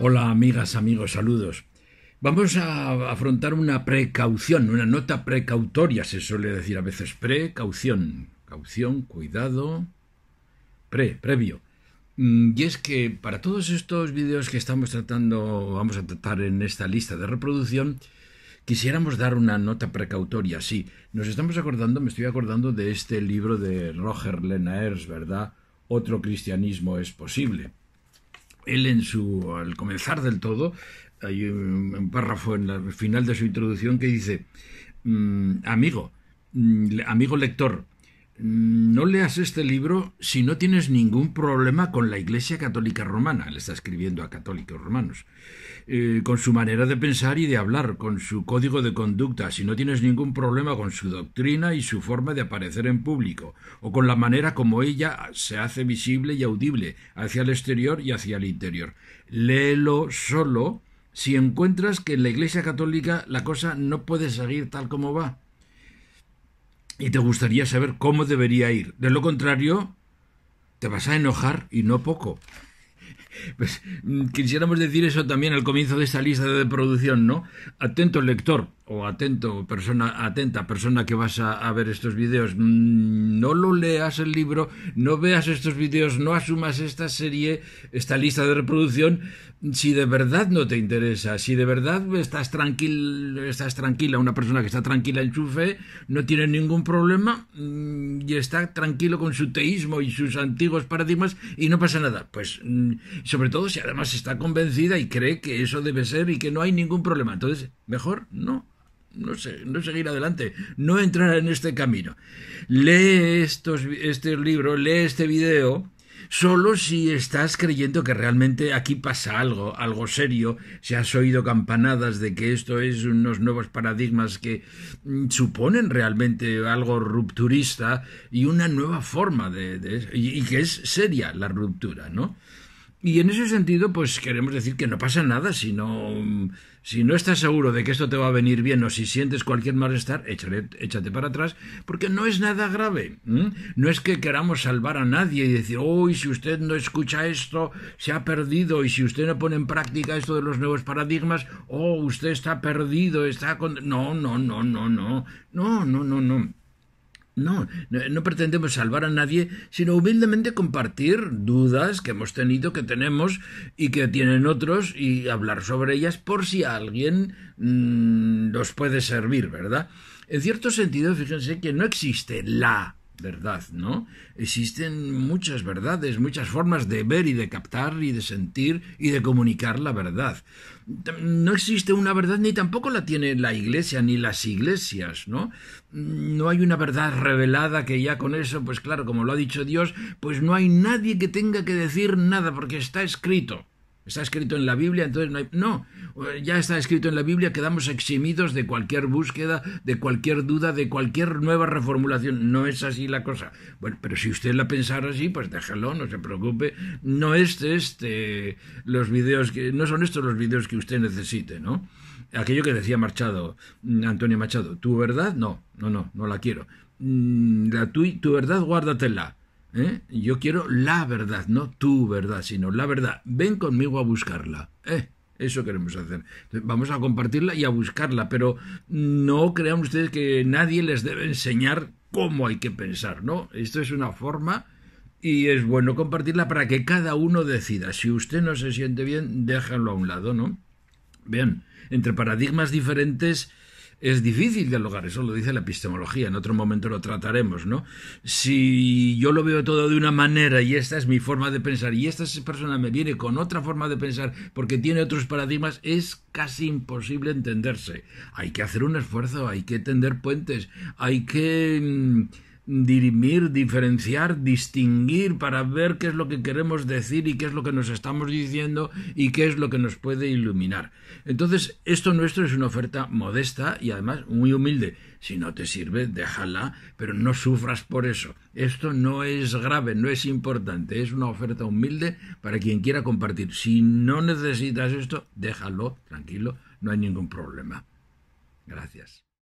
Hola amigas, amigos, saludos. Vamos a afrontar una precaución, una nota precautoria, se suele decir a veces, precaución, caución, cuidado, pre, previo. Mm, y es que para todos estos vídeos que estamos tratando, vamos a tratar en esta lista de reproducción, quisiéramos dar una nota precautoria, sí. Nos estamos acordando, me estoy acordando de este libro de Roger Lenaers, ¿verdad? Otro cristianismo es posible él en su, al comenzar del todo, hay un, un párrafo en el final de su introducción que dice, mm, amigo, mm, amigo lector, no leas este libro si no tienes ningún problema con la Iglesia Católica Romana, le está escribiendo a católicos romanos, eh, con su manera de pensar y de hablar, con su código de conducta, si no tienes ningún problema con su doctrina y su forma de aparecer en público, o con la manera como ella se hace visible y audible hacia el exterior y hacia el interior. Léelo solo si encuentras que en la Iglesia Católica la cosa no puede seguir tal como va y te gustaría saber cómo debería ir. De lo contrario, te vas a enojar y no poco. Pues, mm, quisiéramos decir eso también al comienzo de esta lista de producción, ¿no? Atento lector, o atento, persona atenta, persona que vas a, ver estos vídeos, mm, no lo leas el libro, no veas estos vídeos, no asumas esta serie, esta lista de reproducción, si de verdad no te interesa, si de verdad estás tranquilo, estás tranquila, una persona que está tranquila en su fe, no tiene ningún problema mm, y está tranquilo con su teísmo y sus antiguos paradigmas y no pasa nada. Pues mm, sobre todo si además está convencida y cree que eso debe ser y que no hay ningún problema. Entonces, mejor no no, sé, no seguir adelante, no entrar en este camino. Lee estos, este libro, lee este video, solo si estás creyendo que realmente aquí pasa algo, algo serio, si has oído campanadas de que esto es unos nuevos paradigmas que mm, suponen realmente algo rupturista y una nueva forma de... y que es seria la ruptura, ¿no? Y en ese sentido, pues queremos decir que no pasa nada si no, si no estás seguro de que esto te va a venir bien o si sientes cualquier malestar, échate para atrás, porque no es nada grave. No es que queramos salvar a nadie y decir, hoy si usted no escucha esto, se ha perdido, y si usted no pone en práctica esto de los nuevos paradigmas, oh, usted está perdido, está con... No, no, no, no, no, no, no, no, no. No, no, pretendemos salvar a nadie, sino humildemente compartir dudas que hemos tenido, que tenemos y que tienen otros y hablar sobre ellas por si alguien mm, nos puede servir, ¿verdad? En cierto sentido, fíjense que no existe la verdad, ¿no? Existen muchas verdades, muchas formas de ver y de captar y de sentir y de comunicar la verdad. No existe una verdad ni tampoco la tiene la iglesia ni las iglesias, ¿no? No hay una verdad revelada que ya con eso, pues claro, como lo ha dicho Dios, pues no hay nadie que tenga que decir nada porque está escrito está escrito en la Biblia, entonces no hay... No, ya está escrito en la Biblia, quedamos eximidos de cualquier búsqueda, de cualquier duda, de cualquier nueva reformulación. No es así la cosa. Bueno, pero si usted la pensara así, pues déjalo, no se preocupe. No es este los videos que... No son estos los videos que usted necesite, ¿no? Aquello que decía Marchado, mm, Antonio Machado, ¿tu verdad? No, no, no, no la quiero. Mm, la tu, tu verdad, guárdatela ¿eh? Yo quiero la verdad, no tu verdad, sino la verdad. Ven conmigo a buscarla. ¿Eh? Eso queremos hacer. Vamos a compartirla y a buscarla, pero no crean ustedes que nadie les debe enseñar cómo hay que pensar, ¿no? Esto es una forma y es bueno compartirla para que cada uno decida. Si usted no se siente bien, déjalo a un lado, ¿no? Bien, entre paradigmas diferentes es difícil dialogar, eso lo dice la epistemología, en otro momento lo trataremos, ¿no? Si yo lo veo todo de una manera y esta es mi forma de pensar y esta persona me viene con otra forma de pensar porque tiene otros paradigmas, es casi imposible entenderse. Hay que hacer un esfuerzo, hay que tender puentes, hay que mm, dirimir, diferenciar, distinguir para ver qué es lo que queremos decir y qué es lo que nos estamos diciendo y qué es lo que nos puede iluminar. Entonces, esto nuestro es una oferta modesta y además muy humilde. Si no te sirve, déjala, pero no sufras por eso. Esto no es grave, no es importante, es una oferta humilde para quien quiera compartir. Si no necesitas esto, déjalo, tranquilo, no hay ningún problema. Gracias.